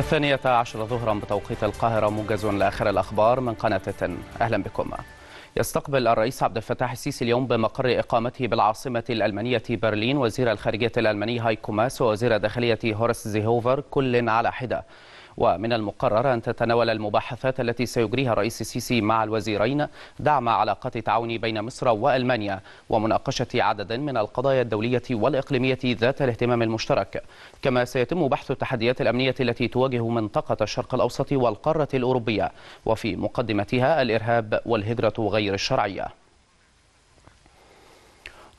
الثانية عشر ظهرا بتوقيت القاهرة موجز لآخر الأخبار من قناة تن أهلا بكم يستقبل الرئيس عبد الفتاح السيسي اليوم بمقر إقامته بالعاصمة الألمانية برلين وزير الخارجية الألماني هايكو ماس ووزير الداخلية هورست زيهوفر كل على حدة ومن المقرر أن تتناول المباحثات التي سيجريها الرئيس السيسي مع الوزيرين دعم علاقات التعاون بين مصر وألمانيا ومناقشة عدد من القضايا الدولية والإقليمية ذات الاهتمام المشترك كما سيتم بحث التحديات الأمنية التي تواجه منطقة الشرق الأوسط والقارة الأوروبية وفي مقدمتها الإرهاب والهجرة غير الشرعية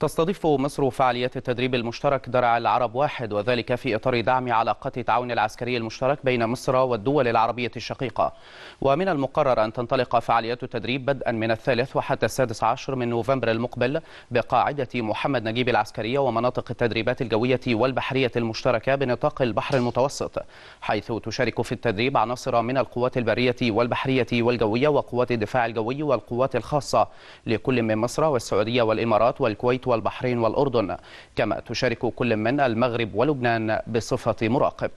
تستضيف مصر فعاليات التدريب المشترك درع العرب واحد وذلك في إطار دعم علاقة التعاون العسكري المشترك بين مصر والدول العربية الشقيقة ومن المقرر أن تنطلق فعاليات التدريب بدءا من الثالث وحتى السادس عشر من نوفمبر المقبل بقاعدة محمد نجيب العسكرية ومناطق التدريبات الجوية والبحرية المشتركة بنطاق البحر المتوسط حيث تشارك في التدريب عناصر من القوات البرية والبحرية والجوية وقوات الدفاع الجوي والقوات الخاصة لكل من مصر والسعودية والإمارات والكويت والبحرين والأردن كما تشارك كل من المغرب ولبنان بصفة مراقب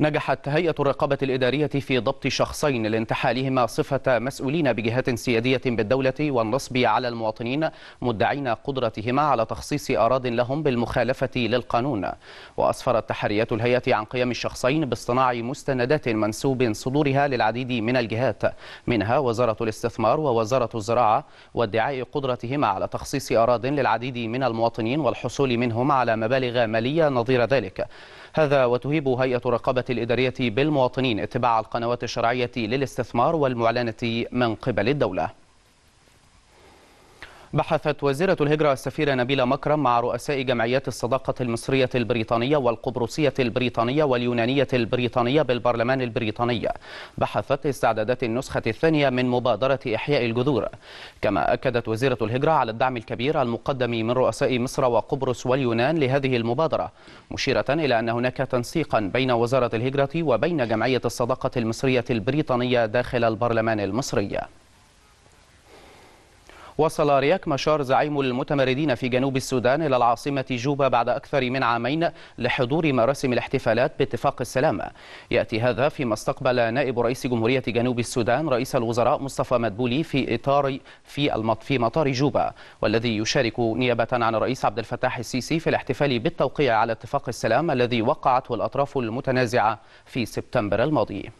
نجحت هيئة الرقابة الإدارية في ضبط شخصين لانتحالهما صفة مسؤولين بجهات سيادية بالدولة والنصب على المواطنين مدعين قدرتهما على تخصيص أراض لهم بالمخالفة للقانون وأسفرت تحريات الهيئة عن قيام الشخصين باصطناع مستندات منسوب صدورها للعديد من الجهات منها وزارة الاستثمار ووزارة الزراعة وادعاء قدرتهما على تخصيص أراض للعديد من المواطنين والحصول منهم على مبالغ مالية نظير ذلك هذا وتهيب هيئة الرقابة الإدارية بالمواطنين اتباع القنوات الشرعية للاستثمار والمعلنة من قبل الدولة بحثت وزيرة الهجرة السفيرة نبيلة مكرم مع رؤساء جمعيات الصداقة المصرية البريطانية والقبرصية البريطانية واليونانية البريطانية بالبرلمان البريطاني بحثت استعدادات النسخة الثانية من مبادرة إحياء الجذور كما أكدت وزيرة الهجرة على الدعم الكبير المقدم من رؤساء مصر وقبرص واليونان لهذه المبادرة مشيرة إلى أن هناك تنسيقا بين وزارة الهجرة وبين جمعية الصداقة المصرية البريطانية داخل البرلمان المصري وصل رياك مشار زعيم المتمردين في جنوب السودان إلى العاصمة جوبا بعد أكثر من عامين لحضور مراسم الاحتفالات باتفاق السلام يأتي هذا فيما استقبل نائب رئيس جمهورية جنوب السودان رئيس الوزراء مصطفى مدبولي في إطار في المط في مطار جوبا والذي يشارك نيابة عن الرئيس عبد الفتاح السيسي في الاحتفال بالتوقيع على اتفاق السلام الذي وقعته الأطراف المتنازعة في سبتمبر الماضي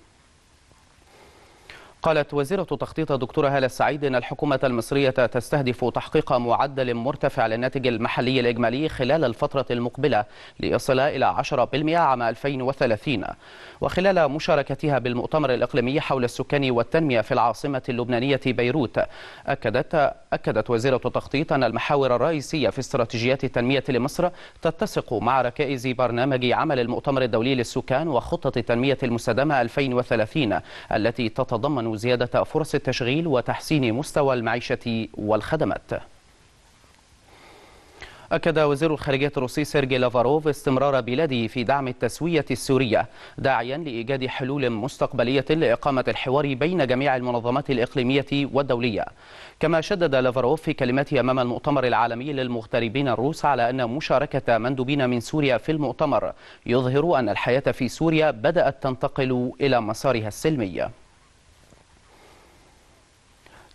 قالت وزيرة التخطيط الدكتورة هالة السعيد أن الحكومة المصرية تستهدف تحقيق معدل مرتفع للناتج المحلي الإجمالي خلال الفترة المقبلة ليصل إلى 10% عام 2030 وخلال مشاركتها بالمؤتمر الإقليمي حول السكان والتنمية في العاصمة اللبنانية بيروت أكدت, أكدت وزيرة التخطيط أن المحاور الرئيسية في استراتيجيات التنمية لمصر تتسق مع ركائز برنامج عمل المؤتمر الدولي للسكان وخطة التنمية المستدامة 2030 التي تتضمن زيادة فرص التشغيل وتحسين مستوى المعيشة والخدمات أكد وزير الخارجية الروسي سيرجي لافاروف استمرار بلاده في دعم التسوية السورية داعيا لإيجاد حلول مستقبلية لإقامة الحوار بين جميع المنظمات الإقليمية والدولية كما شدد لافاروف في كلمته أمام المؤتمر العالمي للمغتربين الروس على أن مشاركة مندوبين من سوريا في المؤتمر يظهر أن الحياة في سوريا بدأت تنتقل إلى مسارها السلمي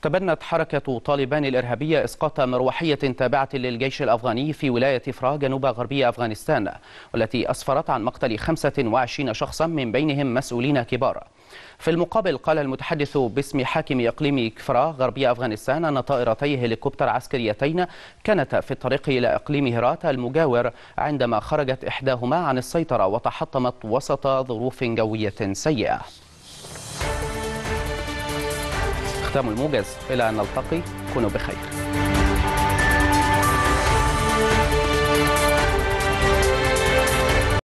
تبنت حركة طالبان الإرهابية إسقاط مروحية تابعة للجيش الأفغاني في ولاية فرا جنوب غربي أفغانستان والتي أسفرت عن مقتل 25 شخصا من بينهم مسؤولين كبار في المقابل قال المتحدث باسم حاكم إقليم كفرا غربي أفغانستان أن طائرتي هليكوبتر عسكريتين كانتا في الطريق إلى إقليم هرات المجاور عندما خرجت إحداهما عن السيطرة وتحطمت وسط ظروف جوية سيئة الختام الموجز إلى أن نلتقي كونوا بخير